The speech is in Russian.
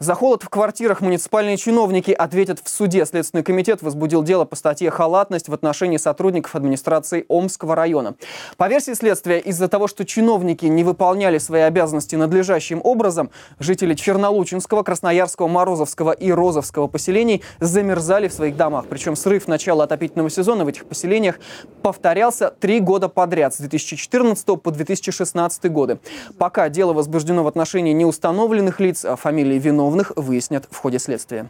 За холод в квартирах муниципальные чиновники ответят в суде. Следственный комитет возбудил дело по статье «Халатность» в отношении сотрудников администрации Омского района. По версии следствия, из-за того, что чиновники не выполняли свои обязанности надлежащим образом, жители Чернолучинского, Красноярского, Морозовского и Розовского поселений замерзали в своих домах. Причем срыв начала отопительного сезона в этих поселениях повторялся три года подряд, с 2014 по 2016 годы. Пока дело возбуждено в отношении неустановленных лиц, а фамилии виновных, виновных выяснят в ходе следствия.